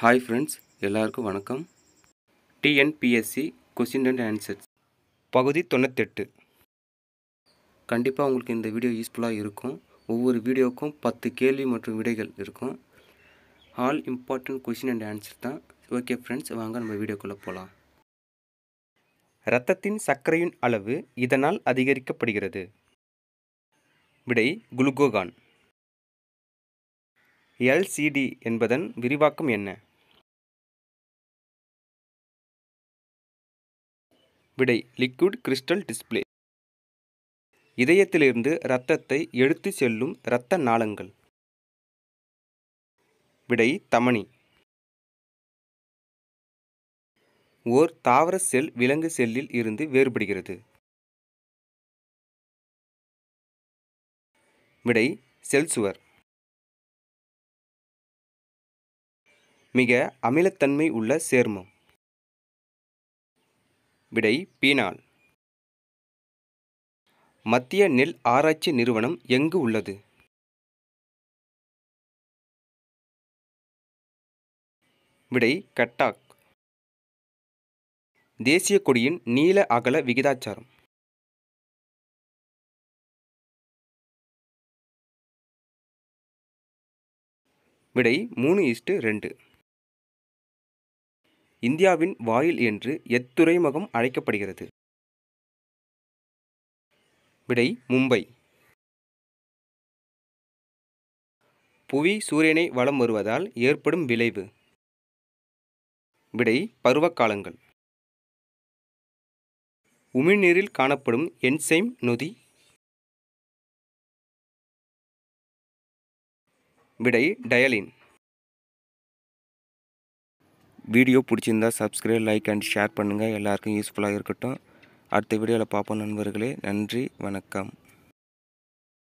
hi friends எல்லாருக்கும் வணக்கம் TNPSC question and answers பகுதி தொண்ணூத்தெட்டு கண்டிப்பாக உங்களுக்கு இந்த வீடியோ யூஸ்ஃபுல்லாக இருக்கும் ஒவ்வொரு வீடியோவுக்கும் பத்து கேள்வி மற்றும் விடைகள் இருக்கும் all important question and answer தான் ஓகே ஃப்ரெண்ட்ஸ் வாங்க நம்ம வீடியோக்குள்ளே போகலாம் இரத்தத்தின் சர்க்கரையின் அளவு இதனால் அதிகரிக்கப்படுகிறது விடை குளுகோகான் எல்சிடி என்பதன் விரிவாக்கம் என்ன விடை லிக்விட் கிறிஸ்டல் டிஸ்பிளே இதயத்திலிருந்து இரத்தத்தை எடுத்து செல்லும் இரத்த நாளங்கள் விடை தமணி ஓர் தாவர செல் விலங்கு செல்லில் இருந்து வேறுபடுகிறது விடை செல் சுவர் மிக அமிலத்தன்மை உள்ள சேர்மம் விடை பீனால் மத்திய நெல் ஆராய்ச்சி நிறுவனம் எங்கு உள்ளது விடை கட்டாக் தேசிய கொடியின் நீல அகல விகிதாச்சாரம் விடை மூணு இஸ்டு ரெண்டு இந்தியாவின் வாயில் என்று எத்துறைமுகம் அழைக்கப்படுகிறது விடை மும்பை புவி சூரியனை வளம் வருவதால் ஏற்படும் விளைவு விடை பருவக்காலங்கள் உமிழ்நீரில் காணப்படும் என்சைம் நொதி விடை டயலின் வீடியோ பிடிச்சிருந்தா சப்ஸ்கிரைப் லைக் அண்ட் ஷேர் பண்ணுங்கள் எல்லாருக்கும் யூஸ்ஃபுல்லாக இருக்கட்டும் அடுத்த வீடியோவில் பார்ப்போம் நண்பர்களே நன்றி வணக்கம்